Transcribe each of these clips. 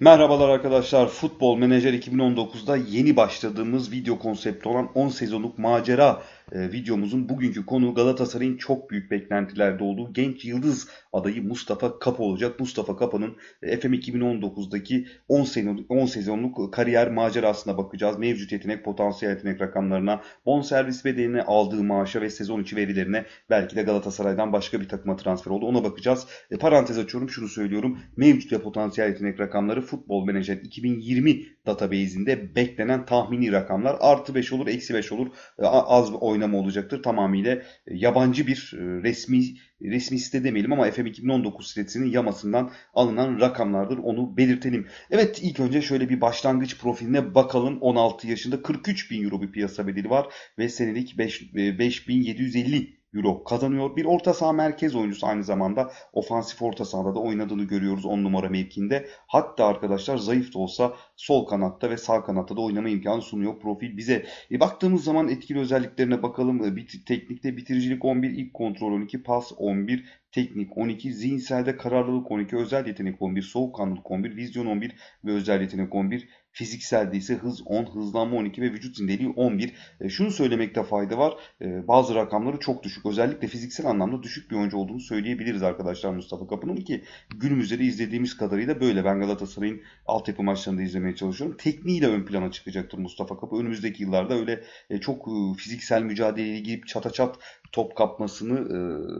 Merhabalar arkadaşlar. Futbol Menajer 2019'da yeni başladığımız video konsepti olan 10 sezonluk macera e, videomuzun bugünkü konu Galatasaray'ın çok büyük beklentilerde olduğu genç yıldız adayı Mustafa Kapa olacak. Mustafa Kapa'nın e, FM 2019'daki 10 sezonluk, 10 sezonluk kariyer macerasına bakacağız. Mevcut yetenek, potansiyel yetenek rakamlarına, bonservis bedelini aldığı maaşa ve sezon içi verilerine belki de Galatasaray'dan başka bir takıma transfer oldu. Ona bakacağız. E, parantez açıyorum şunu söylüyorum. Mevcut ve potansiyel yetenek rakamları Futbol Manager 2020 database'inde beklenen tahmini rakamlar artı 5 olur, eksi 5 olur. E, az bir oynama olacaktır. Tamamıyla e, yabancı bir e, resmi resmi site demeyelim ama FM 2019 sitesinin yamasından alınan rakamlardır. Onu belirtelim. Evet ilk önce şöyle bir başlangıç profiline bakalım. 16 yaşında 43 bin euro bir piyasa bedeli var ve senelik 5750 euro kazanıyor. Bir orta saha merkez oyuncusu aynı zamanda ofansif orta sahada da oynadığını görüyoruz 10 numara mevkinde. Hatta arkadaşlar zayıf da olsa sol kanatta ve sağ kanatta da oynama imkanı sunuyor profil bize. E, baktığımız zaman etkili özelliklerine bakalım. E, bit teknikte bitiricilik 11, ilk kontrol 12, pas 11, teknik 12, zihinselde kararlılık 12, özel yetenek 11, soğukkanlılık 11, vizyon 11 ve özel yetenek 11 Fizikselde ise hız 10, hızlanma 12 ve vücut zindeliği 11. E, şunu söylemekte fayda var. E, bazı rakamları çok düşük. Özellikle fiziksel anlamda düşük bir oyuncu olduğunu söyleyebiliriz arkadaşlar Mustafa Kapı'nın ki günümüzde de izlediğimiz kadarıyla böyle. Ben Galatasaray'ın altyapı maçlarında izlemeye çalışıyorum. Tekniğiyle ön plana çıkacaktır Mustafa Kapı. Önümüzdeki yıllarda öyle e, çok e, fiziksel mücadeleye girip çata çat top kapmasını e,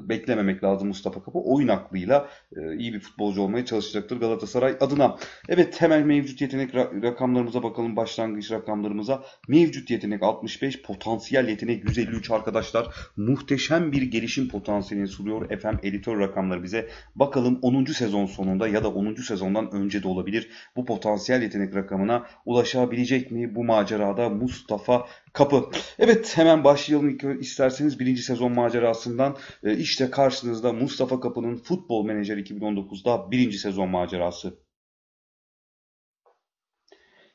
beklememek lazım Mustafa Kapı. Oyun aklıyla e, iyi bir futbolcu olmaya çalışacaktır Galatasaray adına. Evet temel mevcut yetenek rakamlarımıza bakalım başlangıç rakamlarımıza. Mevcut yetenek 65, potansiyel yetenek 153 arkadaşlar. Muhteşem bir gelişim potansiyelini sunuyor FM editör rakamları bize. Bakalım 10. sezon sonunda ya da 10. sezondan önce de olabilir. Bu potansiyel yetenek rakamına ulaşabilecek mi bu macerada Mustafa Kapı. Evet hemen başlayalım isterseniz birinci sezon macerasından. E, işte karşınızda Mustafa Kapı'nın Futbol Menajer 2019'da birinci sezon macerası.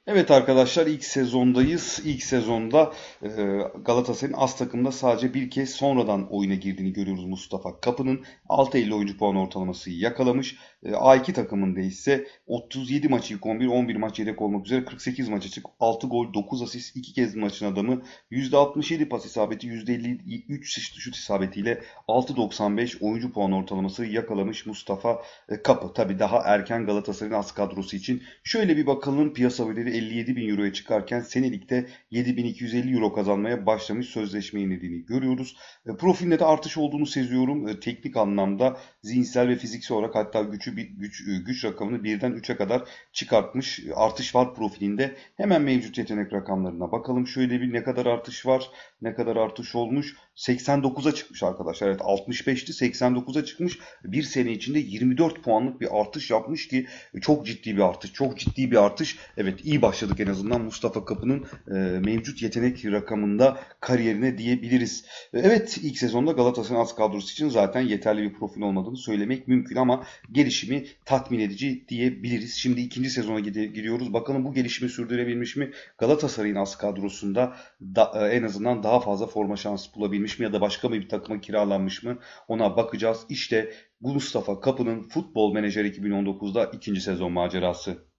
Evet arkadaşlar ilk sezondayız. İlk sezonda e, Galatasaray'ın az takımda sadece bir kez sonradan oyuna girdiğini görüyoruz Mustafa Kapı'nın. 6.50 oyuncu puan ortalaması yakalamış. E, A2 takımında ise 37 maçı ilk 11, 11 maç yedek olmak üzere 48 maça çık. 6 gol, 9 asist, 2 kez maçın adamı. %67 pas isabeti, %53 şut isabetiyle 6.95 oyuncu puan ortalaması yakalamış Mustafa e, Kapı. Tabi daha erken Galatasaray'ın az kadrosu için. Şöyle bir bakalım piyasa verileri 57 bin euroya çıkarken senelikte 7250 euro kazanmaya başlamış sözleşme yenilediğini görüyoruz. E, profilinde de artış olduğunu seziyorum. E, teknik anlamda zihinsel ve fiziksel olarak hatta gücü güç, e, güç rakamını birden 3'e kadar çıkartmış. artış var profilinde. Hemen mevcut yetenek rakamlarına bakalım. Şöyle bir ne kadar artış var, ne kadar artış olmuş. 89'a çıkmış arkadaşlar. Evet 65'ti 89'a çıkmış. Bir sene içinde 24 puanlık bir artış yapmış ki çok ciddi bir artış. Çok ciddi bir artış. Evet iyi başladık en azından Mustafa Kapı'nın e, mevcut yetenek rakamında kariyerine diyebiliriz. E, evet ilk sezonda Galatasaray'ın az kadrosu için zaten yeterli bir profil olmadığını söylemek mümkün ama gelişimi tatmin edici diyebiliriz. Şimdi ikinci sezona giriyoruz. Bakalım bu gelişimi sürdürebilmiş mi? Galatasaray'ın az kadrosunda da, e, en azından daha fazla forma şansı bulabilmiş edilmiş mi ya da başka mı bir takıma kiralanmış mı ona bakacağız. İşte Mustafa Kapı'nın Futbol Menajer 2019'da ikinci sezon macerası.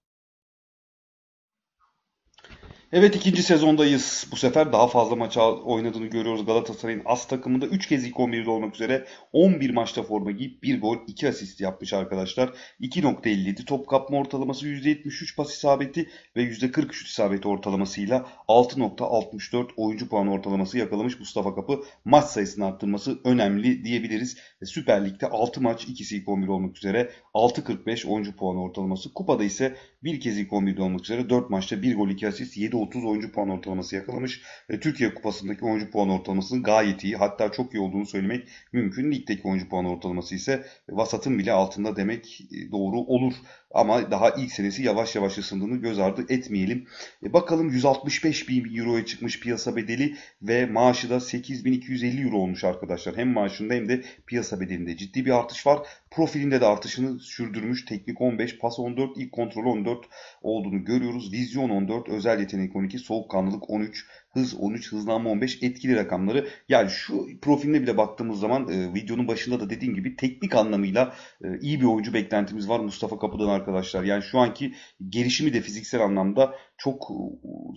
Evet ikinci sezondayız. Bu sefer daha fazla maça oynadığını görüyoruz Galatasaray'ın as takımında 3 kez ilk 11'de olmak üzere 11 maçta forma giyip 1 gol 2 asist yapmış arkadaşlar. 2.57 top kapma ortalaması %73 pas isabeti ve %43 isabeti ortalamasıyla 6.64 oyuncu puan ortalaması yakalamış Mustafa Kapı. Maç sayısını arttırması önemli diyebiliriz. Süper Lig'de 6 maç ikisi ilk 11 olmak üzere 6.45 oyuncu puan ortalaması. Kupada ise bir kez ilk 11'de olmak üzere 4 maçta 1 gol 2 asist 7 %30 oyuncu puan ortalaması yakalamış. ve Türkiye Kupası'ndaki oyuncu puan ortalamasının gayet iyi hatta çok iyi olduğunu söylemek mümkün. Ligdeki oyuncu puan ortalaması ise vasatın bile altında demek e, doğru olur. Ama daha ilk senesi yavaş yavaş ısındığını göz ardı etmeyelim. E bakalım 165 bin euroya çıkmış piyasa bedeli ve maaşı da 8250 euro olmuş arkadaşlar. Hem maaşında hem de piyasa bedelinde ciddi bir artış var. Profilinde de artışını sürdürmüş. Teknik 15, pas 14, ilk kontrol 14 olduğunu görüyoruz. Vizyon 14, özel yetenek 12, soğukkanlılık 13, hız 13, hızlanma 15 etkili rakamları. Yani şu profiline bile baktığımız zaman e, videonun başında da dediğim gibi teknik anlamıyla e, iyi bir oyuncu beklentimiz var Mustafa Kapı'dan arkadaşlar. Yani şu anki gelişimi de fiziksel anlamda çok e,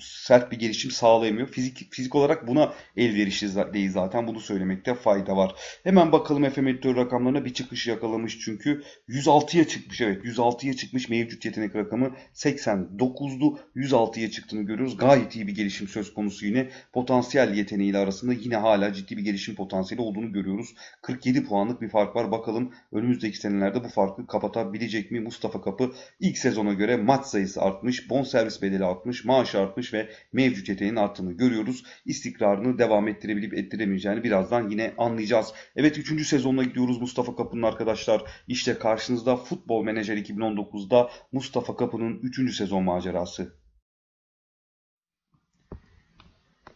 sert bir gelişim sağlayamıyor. Fizik fizik olarak buna elverişli değil zaten. Bunu söylemekte fayda var. Hemen bakalım FM editör rakamlarına bir çıkış yakalamış çünkü 106'ya çıkmış. Evet 106'ya çıkmış. Mevcut yetenek rakamı 89'du. 106'ya çıktığını görüyoruz. Gayet iyi bir gelişim söz konusu yine. Potansiyel yeteneğiyle arasında yine hala ciddi bir gelişim potansiyeli olduğunu görüyoruz. 47 puanlık bir fark var. Bakalım önümüzdeki senelerde bu farkı kapatabilecek mi Mustafa Kapı? ilk sezona göre maç sayısı artmış. bon servis bedeli artmış, maaş artmış ve mevcut yeteneğin arttığını görüyoruz. İstikrarını devam ettirebilip ettiremeyeceğini birazdan yine anlayacağız. Evet 3. sezonuna gidiyoruz Mustafa Kapı'nın arkadaşlar. İşte karşınızda Futbol Menajer 2019'da Mustafa Kapı'nın 3. sezon macerası.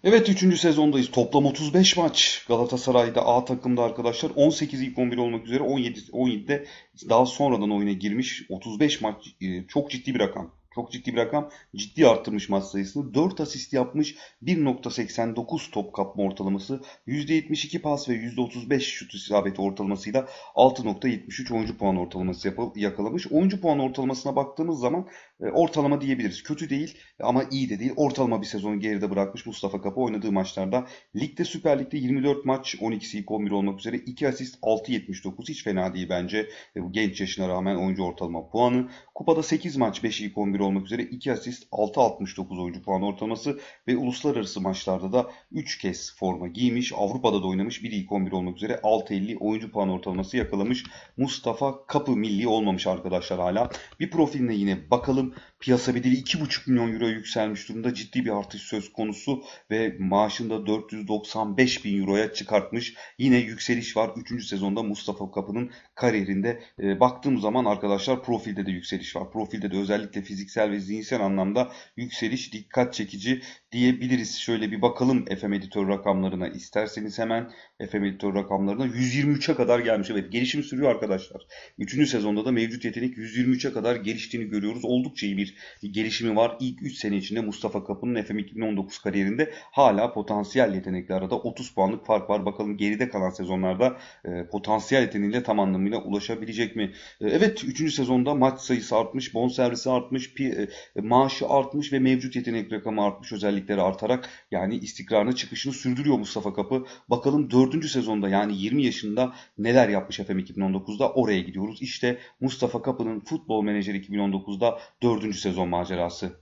Evet 3. sezondayız. Toplam 35 maç Galatasaray'da A takımda arkadaşlar 18 ilk 11 olmak üzere 17 17'de daha sonradan oyuna girmiş 35 maç e, çok ciddi bir rakam. Çok ciddi bir rakam. Ciddi arttırmış maç sayısını. 4 asist yapmış. 1.89 top kapma ortalaması. %72 pas ve %35 şut isabeti ortalamasıyla 6.73 oyuncu puan ortalaması yakalamış. Oyuncu puan ortalamasına baktığımız zaman e, ortalama diyebiliriz. Kötü değil ama iyi de değil. Ortalama bir sezonu geride bırakmış Mustafa Kapı oynadığı maçlarda. Ligde Süper Lig'de 24 maç 12'si ilk 11 olmak üzere 2 asist 6.79 hiç fena değil bence. E, genç yaşına rağmen oyuncu ortalama puanı. Kupada 8 maç 5 ilk 11 olmak üzere 2 asist 6.69 oyuncu puan ortalaması ve uluslararası maçlarda da 3 kez forma giymiş. Avrupa'da da oynamış. Biri ilk 11 olmak üzere 6.50 oyuncu puan ortalaması yakalamış. Mustafa Kapı milli olmamış arkadaşlar hala. Bir profiline yine bakalım. Piyasa bedeli 2,5 milyon euro yükselmiş durumda ciddi bir artış söz konusu ve maaşında 495 bin euroya çıkartmış. Yine yükseliş var 3. sezonda Mustafa Kapı'nın kariyerinde. E, ee, baktığım zaman arkadaşlar profilde de yükseliş var. Profilde de özellikle fiziksel ve zihinsel anlamda yükseliş dikkat çekici diyebiliriz. Şöyle bir bakalım FM editör rakamlarına isterseniz hemen FM editör rakamlarına 123'e kadar gelmiş. Evet gelişim sürüyor arkadaşlar. 3. sezonda da mevcut yetenek 123'e kadar geliştiğini görüyoruz. Oldukça iyi bir gelişimi var. İlk 3 sene içinde Mustafa Kapı'nın FM 2019 kariyerinde hala potansiyel yetenekli arada 30 puanlık fark var. Bakalım geride kalan sezonlarda e, potansiyel yeteneğiyle tam anlamıyla ulaşabilecek mi? E, evet 3. sezonda maç sayısı artmış, bonservisi artmış, pi, e, maaşı artmış ve mevcut yetenek rakamı artmış özellikle özellikleri artarak yani istikrarına çıkışını sürdürüyor Mustafa Kapı. Bakalım 4. sezonda yani 20 yaşında neler yapmış FM 2019'da oraya gidiyoruz. İşte Mustafa Kapı'nın Futbol Menajeri 2019'da 4. sezon macerası.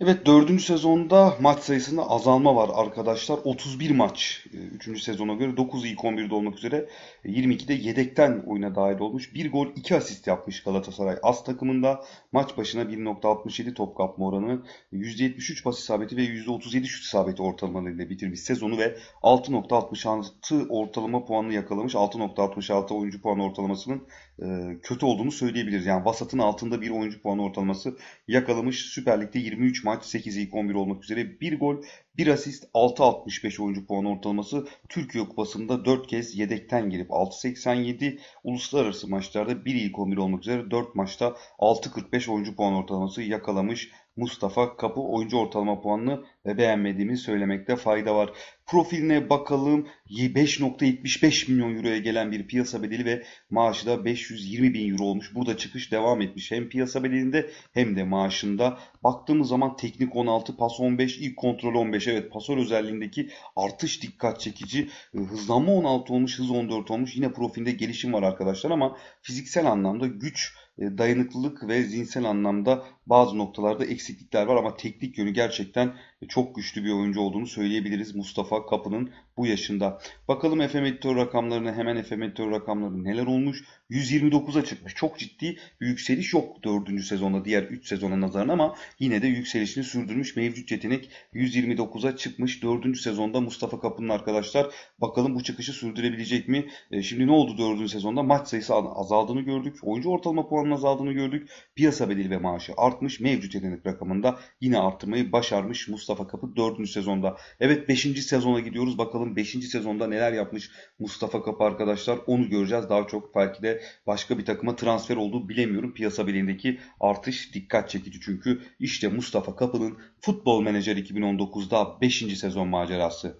Evet dördüncü sezonda maç sayısında azalma var arkadaşlar. 31 maç e, üçüncü sezona göre 9 ilk 11'de olmak üzere 22'de e, yedekten oyuna dahil olmuş. Bir gol iki asist yapmış Galatasaray. As takımında maç başına 1.67 top kapma oranı, %73 e, pas isabeti ve %37 şut isabeti ortalamalarıyla bitirmiş sezonu ve 6.66 ortalama puanını yakalamış. 6.66 oyuncu puan ortalamasının e, kötü olduğunu söyleyebiliriz. Yani vasatın altında bir oyuncu puan ortalaması yakalamış. Süper Lig'de 23 maç 8 ilk 11 olmak üzere 1 gol 1 asist 6.65 oyuncu puan ortalaması. Türkiye Kupası'nda 4 kez yedekten girip 6.87 uluslararası maçlarda 1 ilk 11 olmak üzere 4 maçta 6.45 oyuncu puan ortalaması yakalamış Mustafa Kapı oyuncu ortalama puanını ve beğenmediğimi söylemekte fayda var. Profiline bakalım 5.75 milyon euroya gelen bir piyasa bedeli ve maaşı da 520 bin euro olmuş. Burada çıkış devam etmiş hem piyasa bedelinde hem de maaşında. Baktığımız zaman teknik 16, pas 15, ilk kontrol 15. Evet pasör özelliğindeki artış dikkat çekici. Ee, hızlanma 16 olmuş, hız 14 olmuş. Yine profilinde gelişim var arkadaşlar ama fiziksel anlamda güç e, dayanıklılık ve zihinsel anlamda bazı noktalarda eksiklikler var ama teknik yönü gerçekten e, çok güçlü bir oyuncu olduğunu söyleyebiliriz Mustafa Kapı'nın bu yaşında. Bakalım FM editör rakamlarına hemen FM editör rakamları neler olmuş 129'a çıkmış. Çok ciddi bir yükseliş yok 4. sezonda diğer 3 sezona nazaran ama yine de yükselişini sürdürmüş. Mevcut yetenek 129'a çıkmış. 4. sezonda Mustafa Kapı'nın arkadaşlar bakalım bu çıkışı sürdürebilecek mi? E, şimdi ne oldu 4. sezonda? Maç sayısı azaldığını gördük. Oyuncu ortalama puanının azaldığını gördük. Piyasa bedeli ve maaşı artmış. Mevcut yetenek rakamında yine arttırmayı başarmış Mustafa Kapı 4. sezonda. Evet 5. sezona gidiyoruz. Bakalım 5. sezonda neler yapmış Mustafa Kapı arkadaşlar. Onu göreceğiz. Daha çok belki de başka bir takıma transfer olduğu bilemiyorum. Piyasa bileğindeki artış dikkat çekici çünkü işte Mustafa Kapı'nın Futbol Menajer 2019'da 5. sezon macerası.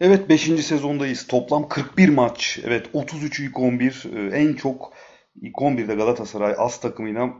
Evet 5. sezondayız. Toplam 41 maç. Evet 33 ilk 11. Ee, en çok ilk 11'de Galatasaray as takımıyla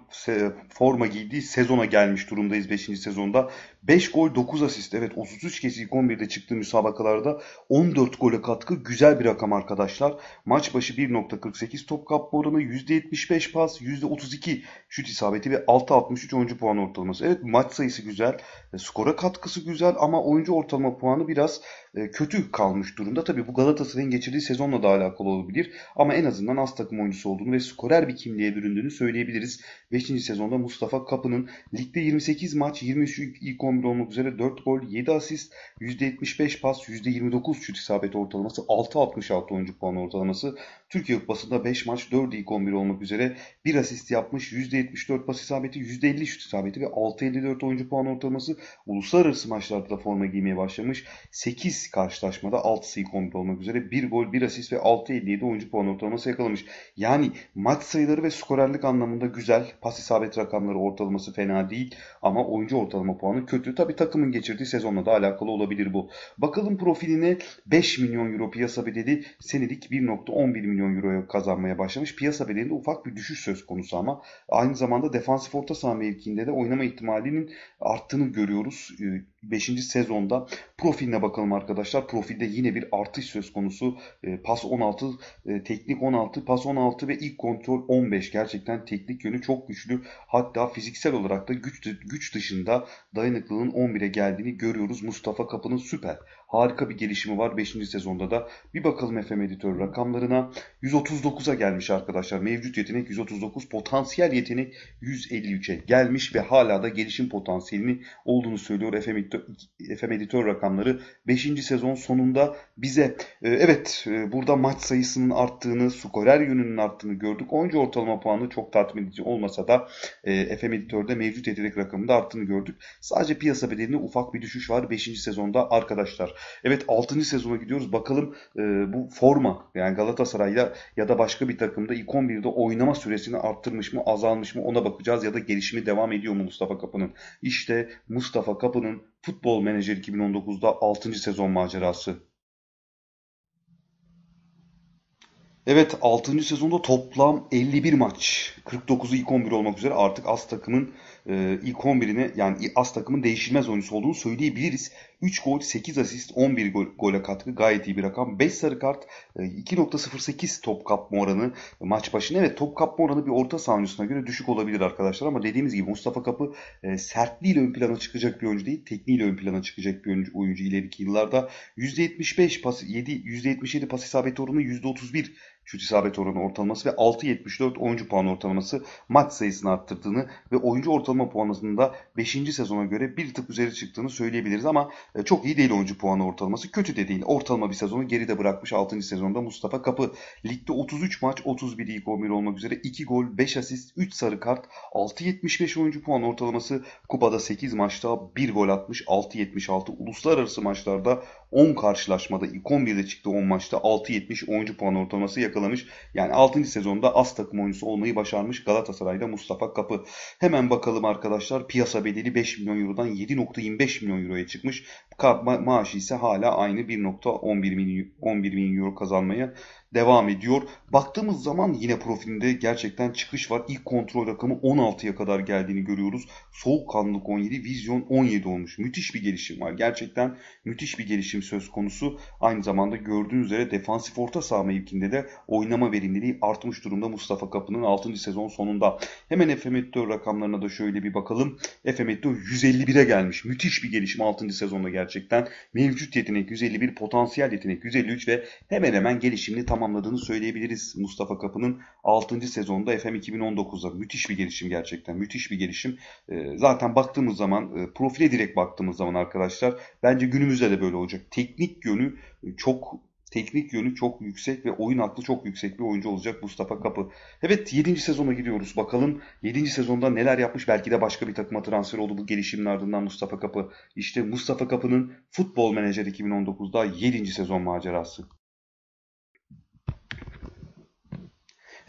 forma giydiği sezona gelmiş durumdayız 5. sezonda. 5 gol 9 asist. Evet 33 kez ilk 11'de çıktığı müsabakalarda 14 gole katkı güzel bir rakam arkadaşlar. Maç başı 1.48 top kapma oranı %75 pas %32 şut isabeti ve 6.63 oyuncu puan ortalaması. Evet maç sayısı güzel. E, skora katkısı güzel ama oyuncu ortalama puanı biraz e, kötü kalmış durumda. Tabii bu Galatasaray'ın geçirdiği sezonla da alakalı olabilir. Ama en azından az takım oyuncusu olduğunu ve skorer bir kimliğe büründüğünü söyleyebiliriz. 5. sezonda Mustafa Kapı'nın ligde 28 maç 23 ilk 11 olmak üzere 4 gol, 7 asist, %75 pas, %29 şut isabeti ortalaması, 6.66 oyuncu puan ortalaması. Türkiye Kupası'nda 5 maç 4 ilk 11 olmak üzere 1 asist yapmış, %74 pas isabeti, %50 şut isabeti ve 6.54 oyuncu puan ortalaması. Uluslararası maçlarda da forma giymeye başlamış. 8 karşılaşmada 6'sı ilk 11 olmak üzere 1 gol, 1 asist ve 6.57 oyuncu puan ortalaması yakalamış. Yani maç sayıları ve skorerlik anlamında güzel. Pas isabet rakamları ortalaması fena değil ama oyuncu ortalama puanı kötü kötü. Tabii takımın geçirdiği sezonla da alakalı olabilir bu. Bakalım profiline 5 milyon euro piyasa bedeli senelik 1.11 milyon euroya kazanmaya başlamış. Piyasa bedelinde ufak bir düşüş söz konusu ama aynı zamanda defansif orta saha mevkiinde de oynama ihtimalinin arttığını görüyoruz. Ee, 5. sezonda profiline bakalım arkadaşlar. Profilde yine bir artış söz konusu. E, pas 16, e, teknik 16, pas 16 ve ilk kontrol 15. Gerçekten teknik yönü çok güçlü. Hatta fiziksel olarak da güç, güç dışında dayanıklılığın 11'e geldiğini görüyoruz. Mustafa Kapı'nın süper harika bir gelişimi var 5. sezonda da. Bir bakalım FM editör rakamlarına. 139'a gelmiş arkadaşlar. Mevcut yetenek 139, potansiyel yetenek 153'e gelmiş ve hala da gelişim potansiyelini olduğunu söylüyor FM editör, FM editör rakamları. 5. sezon sonunda bize e, evet e, burada maç sayısının arttığını, skorer yönünün arttığını gördük. Oyuncu ortalama puanı çok tatmin edici olmasa da e, FM editörde mevcut yetenek rakamında arttığını gördük. Sadece piyasa bedelinde ufak bir düşüş var 5. sezonda arkadaşlar. Evet 6. sezona gidiyoruz. Bakalım e, bu forma yani Galatasaray'la ya da başka bir takımda ilk 11'de oynama süresini arttırmış mı azalmış mı ona bakacağız ya da gelişimi devam ediyor mu Mustafa Kapı'nın? İşte Mustafa Kapı'nın Futbol Menajer 2019'da 6. sezon macerası. Evet 6. sezonda toplam 51 maç. 49'u ilk 11 olmak üzere artık az takımın e, ilk 11'ini yani as takımın değişilmez oyuncusu olduğunu söyleyebiliriz. 3 gol, 8 asist, 11 gol, gole katkı gayet iyi bir rakam. 5 sarı kart, 2.08 e, top kapma oranı maç başına. Evet top kapma oranı bir orta saha göre düşük olabilir arkadaşlar ama dediğimiz gibi Mustafa Kapı e, sertliğiyle ön plana çıkacak bir oyuncu değil, tekniğiyle ön plana çıkacak bir oyuncu, oyuncu ileriki yıllarda. %75 pas 7 %77 pas isabet oranı %31 şut isabet oranı ortalaması ve 6.74 oyuncu puan ortalaması maç sayısını arttırdığını ve oyuncu ortalama puanında 5. sezona göre bir tık üzeri çıktığını söyleyebiliriz ama e, çok iyi değil oyuncu puanı ortalaması. Kötü de değil. Ortalama bir sezonu geride bırakmış 6. sezonda Mustafa Kapı. Ligde 33 maç 31 ilk 11 olmak üzere 2 gol, 5 asist, 3 sarı kart, 6.75 oyuncu puan ortalaması. Kupada 8 maçta 1 gol atmış, 6.76 uluslararası maçlarda 10 karşılaşmada ilk 11'de çıktı 10 maçta 6.70 oyuncu puan ortalaması yakalamış. Yani 6. sezonda az takım oyuncusu olmayı başarmış Galatasaray'da Mustafa Kapı. Hemen bakalım arkadaşlar piyasa bedeli 5 milyon eurodan 7.25 milyon euroya çıkmış. Ma maaşı ise hala aynı 1.11 milyon, 11 milyon euro kazanmaya devam ediyor. Baktığımız zaman yine profilinde gerçekten çıkış var. İlk kontrol rakamı 16'ya kadar geldiğini görüyoruz. Soğukkanlılık 17, vizyon 17 olmuş. Müthiş bir gelişim var. Gerçekten müthiş bir gelişim söz konusu. Aynı zamanda gördüğünüz üzere defansif orta saha mevkinde de oynama verimliliği artmış durumda Mustafa Kapı'nın 6. sezon sonunda. Hemen FMTÖ rakamlarına da şöyle bir bakalım. FMTÖ 151'e gelmiş. Müthiş bir gelişim 6. sezonda gerçekten. Mevcut yetenek 151, potansiyel yetenek 153 ve hemen hemen gelişimini tam tamamladığını söyleyebiliriz Mustafa Kapı'nın 6. sezonda FM 2019'da. Müthiş bir gelişim gerçekten müthiş bir gelişim. Ee, zaten baktığımız zaman e, profile direkt baktığımız zaman arkadaşlar bence günümüzde de böyle olacak. Teknik yönü çok teknik yönü çok yüksek ve oyun aklı çok yüksek bir oyuncu olacak Mustafa Kapı. Evet 7. sezona gidiyoruz Bakalım 7. sezonda neler yapmış. Belki de başka bir takıma transfer oldu bu gelişimin ardından Mustafa Kapı. İşte Mustafa Kapı'nın Futbol Menajer 2019'da 7. sezon macerası.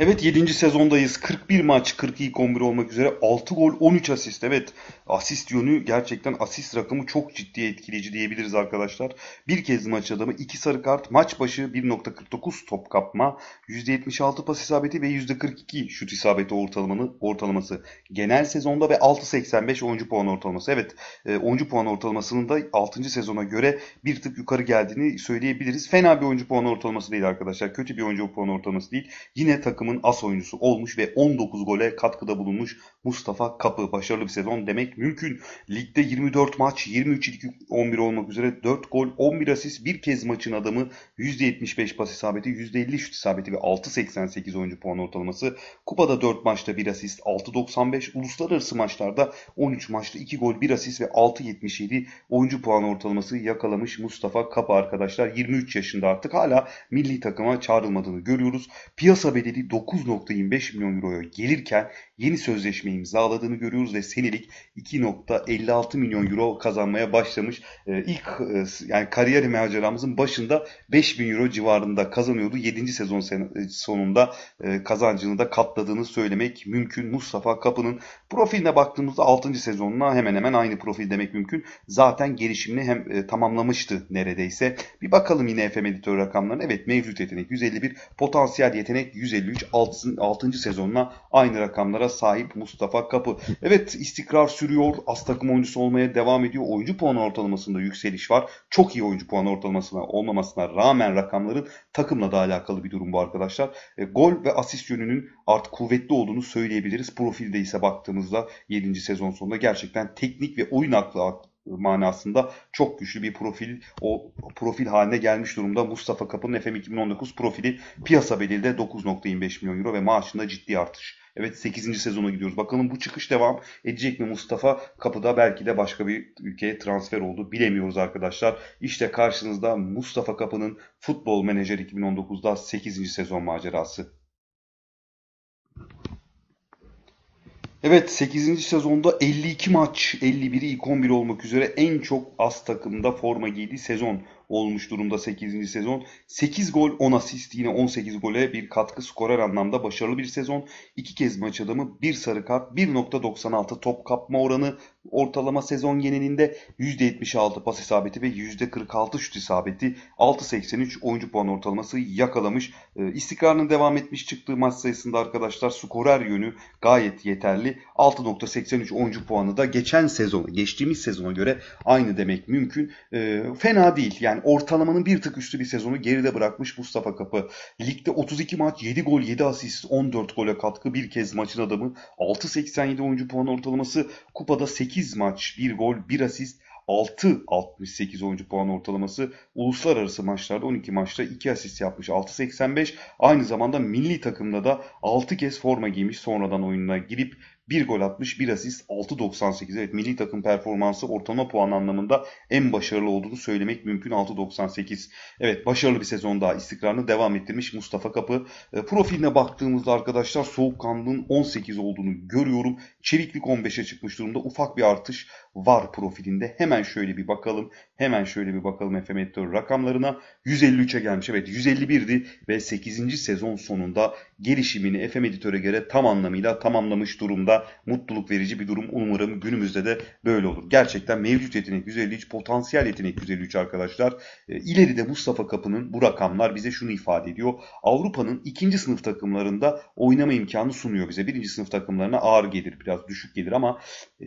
Evet 7. sezondayız. 41 maç 42 ilk 11 olmak üzere 6 gol 13 asist. Evet asist yönü gerçekten asist rakamı çok ciddi etkileyici diyebiliriz arkadaşlar. Bir kez maç adamı 2 sarı kart maç başı 1.49 top kapma %76 pas isabeti ve %42 şut isabeti ortalamanı, ortalaması. Genel sezonda ve 6.85 oyuncu puan ortalaması. Evet e, oyuncu puan ortalamasının da 6. sezona göre bir tık yukarı geldiğini söyleyebiliriz. Fena bir oyuncu puan ortalaması değil arkadaşlar. Kötü bir oyuncu puan ortalaması değil. Yine takımı takımın as oyuncusu olmuş ve 19 gole katkıda bulunmuş Mustafa Kapı. Başarılı bir sezon demek mümkün. Ligde 24 maç, 23 ilk 11 olmak üzere 4 gol, 11 asist, bir kez maçın adamı %75 pas isabeti, %50 şut isabeti ve 6.88 oyuncu puan ortalaması. Kupada 4 maçta 1 asist, 6.95. Uluslararası maçlarda 13 maçta 2 gol, 1 asist ve 6.77 oyuncu puan ortalaması yakalamış Mustafa Kapı arkadaşlar. 23 yaşında artık hala milli takıma çağrılmadığını görüyoruz. Piyasa bedeli 9.25 milyon euroya gelirken yeni sözleşme imzaladığını görüyoruz ve senelik 2.56 milyon euro kazanmaya başlamış. Ee, ilk e, yani kariyer maceramızın başında 5 bin euro civarında kazanıyordu. 7. sezon e, sonunda e, kazancını da katladığını söylemek mümkün. Mustafa Kapı'nın profiline baktığımızda 6. sezonuna hemen hemen aynı profil demek mümkün. Zaten gelişimini hem tamamlamıştı neredeyse. Bir bakalım yine FM editör rakamlarına. Evet mevcut yetenek 151, potansiyel yetenek 153. 6. 6. sezonuna aynı rakamlara sahip Mustafa Kapı. Evet istikrar sürüyor. as takım oyuncusu olmaya devam ediyor. Oyuncu puan ortalamasında yükseliş var. Çok iyi oyuncu puan ortalamasına olmamasına rağmen rakamların takımla da alakalı bir durum bu arkadaşlar. E, gol ve asist yönünün artık kuvvetli olduğunu söyleyebiliriz. Profilde ise baktığımızda 7. sezon sonunda gerçekten teknik ve oyun aklı manasında çok güçlü bir profil o profil haline gelmiş durumda. Mustafa Kapı'nın FM 2019 profili piyasa belirde 9.25 milyon euro ve maaşında ciddi artış Evet 8. sezona gidiyoruz. Bakalım bu çıkış devam edecek mi Mustafa? Kapıda belki de başka bir ülkeye transfer oldu. Bilemiyoruz arkadaşlar. İşte karşınızda Mustafa Kapı'nın Futbol Menajer 2019'da 8. sezon macerası. Evet 8. sezonda 52 maç 51'i ilk 11 olmak üzere en çok az takımda forma giydiği sezon olmuş durumda 8. sezon. 8 gol 10 asist yine 18 gole bir katkı skorer anlamda başarılı bir sezon. 2 kez maç adamı 1 sarı kart 1.96 top kapma oranı Ortalama sezon genelinde %76 pas isabeti ve %46 şut isabeti 6.83 oyuncu puan ortalaması yakalamış. Ee, İstikrarının devam etmiş çıktığı maç sayısında arkadaşlar skorer yönü gayet yeterli. 6.83 oyuncu puanı da geçen sezona, geçtiğimiz sezona göre aynı demek mümkün. Ee, fena değil. Yani ortalamanın bir tık üstü bir sezonu geride bırakmış Mustafa Kapı. Ligde 32 maç, 7 gol, 7 asist, 14 gole katkı, bir kez maçın adamı, 6.87 oyuncu puan ortalaması, kupada 8 8 maç 1 gol 1 asist 6.68 oyuncu puan ortalaması. Uluslararası maçlarda 12 maçta 2 asist yapmış 6.85. Aynı zamanda milli takımda da 6 kez forma giymiş sonradan oyununa girip 1 gol atmış, 1 asist, 6.98. Evet milli takım performansı ortalama puan anlamında en başarılı olduğunu söylemek mümkün 6.98. Evet başarılı bir sezon daha istikrarını devam ettirmiş Mustafa Kapı. E, profiline baktığımızda arkadaşlar soğukkanlılığın 18 olduğunu görüyorum. Çeviklik 15'e çıkmış durumda. Ufak bir artış var profilinde. Hemen şöyle bir bakalım. Hemen şöyle bir bakalım FM rakamlarına. 153'e gelmiş. Evet 151'di ve 8. sezon sonunda gelişimini FM Editör'e göre tam anlamıyla tamamlamış durumda. Mutluluk verici bir durum. Umarım günümüzde de böyle olur. Gerçekten mevcut yetenek 153, potansiyel yetenek 153 arkadaşlar. Ee, ileride Mustafa Kapı'nın bu rakamlar bize şunu ifade ediyor. Avrupa'nın ikinci sınıf takımlarında oynama imkanı sunuyor bize. Birinci sınıf takımlarına ağır gelir, biraz düşük gelir ama e,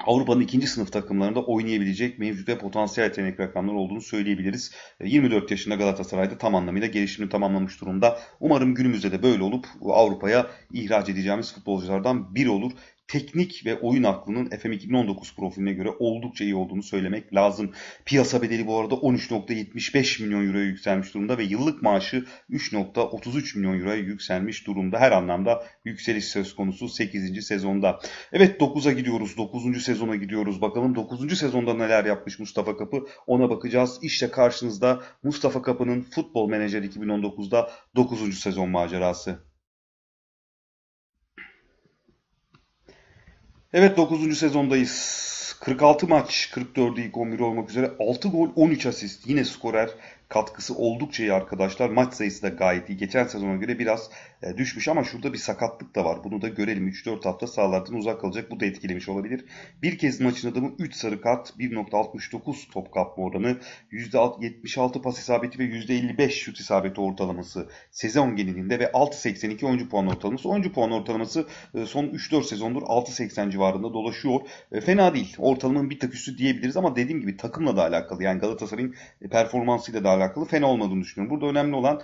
Avrupa'nın ikinci sınıf takımlarında oynayabilecek mevcut ve potansiyel yetenek rakamları olduğunu söyleyebiliriz. 24 e, yaşında Galatasaray'da tam anlamıyla gelişimini tamamlamış durumda. Umarım günümüzde de böyle olup Avrupa'ya ihraç edeceğimiz futbolculardan biri olur teknik ve oyun aklının FM 2019 profiline göre oldukça iyi olduğunu söylemek lazım. Piyasa bedeli bu arada 13.75 milyon euroya yükselmiş durumda ve yıllık maaşı 3.33 milyon euroya yükselmiş durumda. Her anlamda yükseliş söz konusu 8. sezonda. Evet 9'a gidiyoruz. 9. sezona gidiyoruz. Bakalım 9. sezonda neler yapmış Mustafa Kapı ona bakacağız. İşte karşınızda Mustafa Kapı'nın Futbol Menajer 2019'da 9. sezon macerası. Evet 9. sezondayız. 46 maç 44'ü ilk 11 olmak üzere 6 gol 13 asist yine skorer katkısı oldukça iyi arkadaşlar. Maç sayısı da gayet iyi. Geçen sezona göre biraz e, düşmüş ama şurada bir sakatlık da var. Bunu da görelim. 3-4 hafta sahalardan uzak kalacak. Bu da etkilemiş olabilir. Bir kez maçın adamı 3 sarı kart, 1.69 top kapma oranı, %76 pas isabeti ve %55 şut isabeti ortalaması sezon genelinde ve 6.82 oyuncu puan ortalaması. Oyuncu puan ortalaması e, son 3-4 sezondur 6.80 civarında dolaşıyor. E, fena değil. Ortalamanın bir tık üstü diyebiliriz ama dediğim gibi takımla da alakalı. Yani Galatasaray'ın performansıyla da alakalı. Fena olmadığını düşünüyorum. Burada önemli olan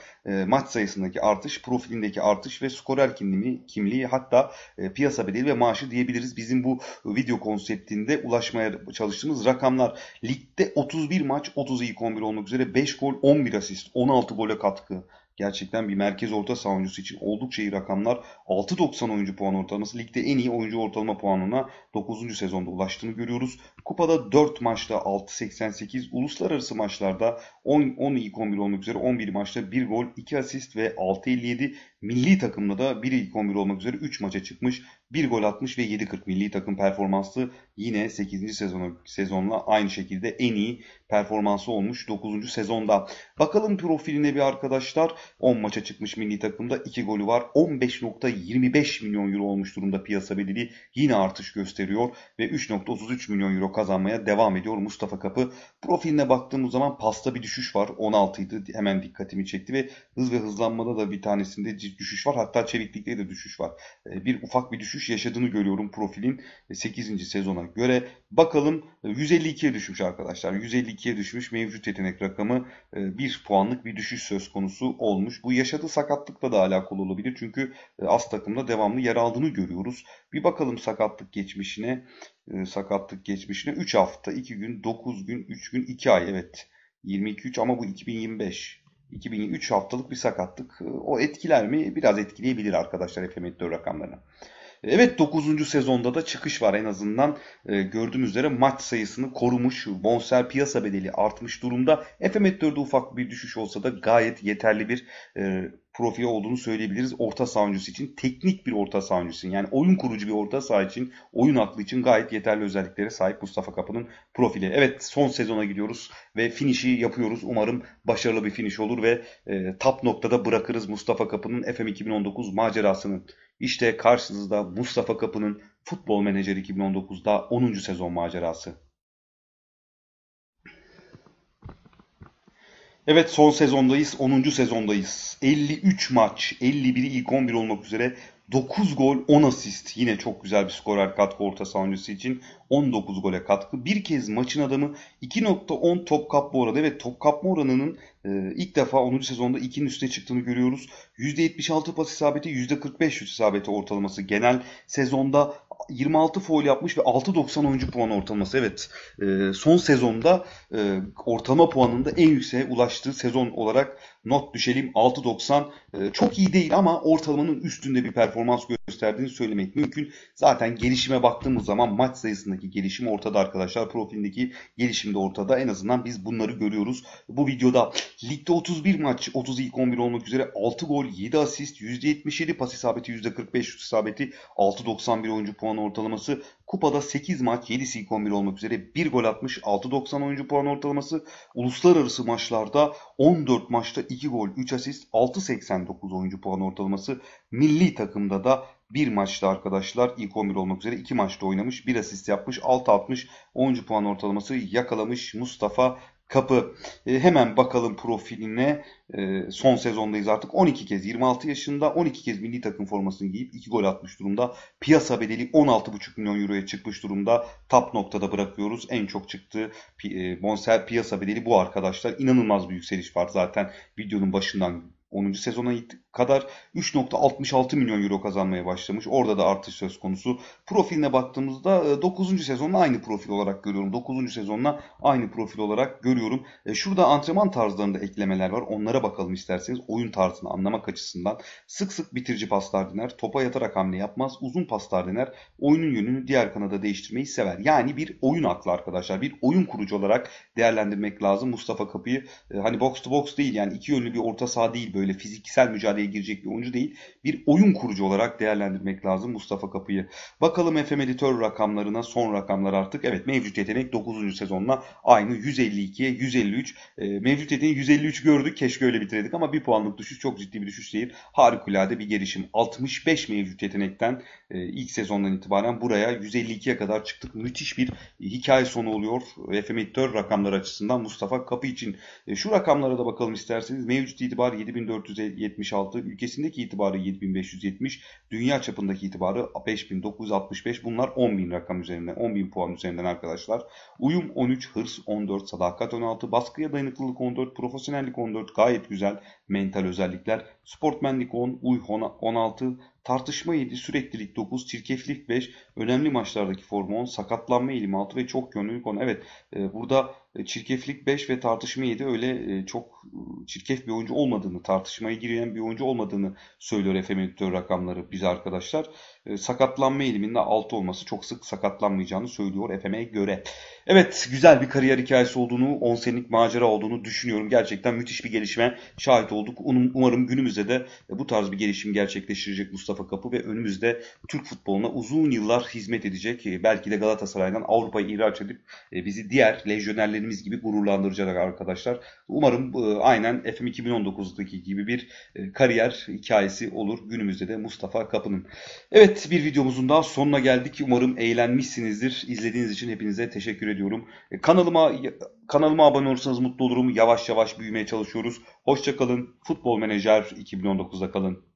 maç sayısındaki artış, profilindeki artış artış ve skorer kimliği, kimliği hatta e, piyasa bedeli ve maaşı diyebiliriz. Bizim bu video konseptinde ulaşmaya çalıştığımız rakamlar. Ligde 31 maç 30 ilk 11 olmak üzere 5 gol 11 asist 16 gole katkı gerçekten bir merkez orta saha oyuncusu için oldukça iyi rakamlar. 6.90 oyuncu puan ortalaması ligde en iyi oyuncu ortalama puanına 9. sezonda ulaştığını görüyoruz. Kupada 4 maçta 6.88, uluslararası maçlarda 10, 10 ilk 11 olmak üzere 11 maçta 1 gol, 2 asist ve 6.57 Milli takımla da 1 ilk 11 olmak üzere 3 maça çıkmış, 1 gol atmış ve 7.40 milli takım performansı yine 8. sezonu, sezonla aynı şekilde en iyi performansı olmuş 9. sezonda. Bakalım profiline bir arkadaşlar 10 maça çıkmış milli takımda 2 golü var. 15.25 milyon euro olmuş durumda piyasa bedeli yine artış gösteriyor ve 3.33 milyon euro kazanmaya devam ediyor Mustafa Kapı. Profiline baktığımız zaman pasta bir düşüş var 16 idi hemen dikkatimi çekti ve hız ve hızlanmada da bir tanesinde bir düşüş var. Hatta çeviklikte de düşüş var. Ee, bir ufak bir düşüş yaşadığını görüyorum profilin 8. E, sezona göre. Bakalım 152'ye e, düşmüş arkadaşlar. 152'ye düşmüş mevcut yetenek rakamı 1 e, puanlık bir düşüş söz konusu olmuş. Bu yaşadığı sakatlıkla da alakalı olabilir. Çünkü az takımda devamlı yer aldığını görüyoruz. Bir bakalım sakatlık geçmişine. Sakatlık geçmişine 3 hafta, 2 gün, 9 gün, 3 gün, 2 ay evet. 22-3 ama bu 2025. 2003 haftalık bir sakatlık. Ee, o etkiler mi? Biraz etkileyebilir arkadaşlar FM 4 rakamlarını. Evet 9. sezonda da çıkış var en azından e, gördüğünüz üzere maç sayısını korumuş, bonser piyasa bedeli artmış durumda. FM 4'de ufak bir düşüş olsa da gayet yeterli bir e, profil olduğunu söyleyebiliriz. Orta saha için teknik bir orta saha oyuncusu yani oyun kurucu bir orta saha için oyun aklı için gayet yeterli özelliklere sahip Mustafa Kapı'nın profili. Evet son sezona gidiyoruz ve finişi yapıyoruz. Umarım başarılı bir finiş olur ve e, tap noktada bırakırız Mustafa Kapı'nın FM 2019 macerasını. İşte karşınızda Mustafa Kapı'nın Futbol Menajer 2019'da 10. sezon macerası. Evet son sezondayız. 10. sezondayız. 53 maç. 51'i ilk 11 olmak üzere 9 gol 10 asist. Yine çok güzel bir skorer katkı orta sahancısı için. 19 gole katkı. Bir kez maçın adamı 2.10 top kapma oranı. Evet top kapma oranının e, ilk defa 10. sezonda 2'nin üstüne çıktığını görüyoruz. %76 pas isabeti %45 şut isabeti ortalaması. Genel sezonda 26 foul yapmış ve 6.90 oyuncu puan ortalaması. Evet e, son sezonda e, ortalama puanında en yükseğe ulaştığı sezon olarak not düşelim 6.90 e, çok iyi değil ama ortalamanın üstünde bir performans gösterdiğini söylemek mümkün. Zaten gelişime baktığımız zaman maç sayısındaki gelişim ortada arkadaşlar. Profilindeki gelişim de ortada. En azından biz bunları görüyoruz. Bu videoda ligde 31 maç 30 ilk 11 olmak üzere 6 gol 7 asist %77 pas isabeti %45 şut isabeti 6.91 oyuncu puan ortalaması Kupada 8 maç 7 ilk kombin olmak üzere 1 gol atmış 6.90 oyuncu puan ortalaması. Uluslararası maçlarda 14 maçta 2 gol 3 asist 6.89 oyuncu puan ortalaması. Milli takımda da bir maçta arkadaşlar ilk 11 olmak üzere 2 maçta oynamış. 1 asist yapmış. 6.60 oyuncu puan ortalaması yakalamış Mustafa kapı. E, hemen bakalım profiline. E, son sezondayız artık. 12 kez 26 yaşında 12 kez milli takım formasını giyip 2 gol atmış durumda. Piyasa bedeli 16,5 milyon euroya çıkmış durumda. Tap noktada bırakıyoruz. En çok çıktığı e, bonser piyasa bedeli bu arkadaşlar. İnanılmaz bir yükseliş var zaten videonun başından 10. sezona gittik kadar 3.66 milyon euro kazanmaya başlamış. Orada da artış söz konusu. Profiline baktığımızda 9. E, sezonla aynı profil olarak görüyorum. 9. sezonla aynı profil olarak görüyorum. E, şurada antrenman tarzlarında eklemeler var. Onlara bakalım isterseniz. Oyun tarzını anlamak açısından sık sık bitirici paslar dener. Topa yatarak hamle yapmaz. Uzun paslar dener. Oyunun yönünü diğer kanada değiştirmeyi sever. Yani bir oyun aklı arkadaşlar. Bir oyun kurucu olarak değerlendirmek lazım. Mustafa Kapı'yı e, hani box to box değil yani iki yönlü bir orta saha değil böyle fiziksel mücadele mücadeleye girecek bir oyuncu değil. Bir oyun kurucu olarak değerlendirmek lazım Mustafa Kapı'yı. Bakalım FM editör rakamlarına son rakamlar artık. Evet mevcut yetenek 9. sezonla aynı 152'ye 153. E, mevcut yeteneği 153 gördük. Keşke öyle bitirdik ama bir puanlık düşüş çok ciddi bir düşüş değil. Harikulade bir gelişim. 65 mevcut yetenekten e, ilk sezondan itibaren buraya 152'ye kadar çıktık. Müthiş bir hikaye sonu oluyor. FM editör rakamları açısından Mustafa Kapı için. E, şu rakamlara da bakalım isterseniz. Mevcut itibar 7476 6, ülkesindeki itibarı 7570, dünya çapındaki itibarı 5965. Bunlar 10.000 rakam üzerinden, 10.000 puan üzerinden arkadaşlar. Uyum 13, hırs 14, sadakat 16, baskıya dayanıklılık 14, profesyonellik 14 gayet güzel mental özellikler, sportmenlik 10, uyh 16, tartışma 7, süreklilik 9, çirkeflik 5, önemli maçlardaki formu 10, sakatlanma eğilimi 6 ve çok gönüllü konu. Evet e, burada e, çirkeflik 5 ve tartışma 7 öyle e, çok çirkef bir oyuncu olmadığını, tartışmaya giren bir oyuncu olmadığını söylüyor FM editör rakamları Biz arkadaşlar. Sakatlanma eğiliminde 6 olması çok sık sakatlanmayacağını söylüyor FM'e göre. Evet güzel bir kariyer hikayesi olduğunu, 10 senelik macera olduğunu düşünüyorum. Gerçekten müthiş bir gelişme şahit olduk. Umarım günümüzde de e, bu tarz bir gelişim gerçekleştirecek Mustafa Kapı ve önümüzde Türk futboluna uzun yıllar hizmet edecek. E, belki de Galatasaray'dan Avrupa'ya ihraç edip e, bizi diğer lejyonerlerimiz gibi gururlandıracak arkadaşlar. Umarım aynen FM 2019'daki gibi bir kariyer hikayesi olur günümüzde de Mustafa Kapı'nın. Evet bir videomuzun daha sonuna geldik. Umarım eğlenmişsinizdir. İzlediğiniz için hepinize teşekkür ediyorum ediyorum. E, kanalıma kanalıma abone olursanız mutlu olurum. Yavaş yavaş büyümeye çalışıyoruz. Hoşçakalın. Futbol Menajer 2019'da kalın.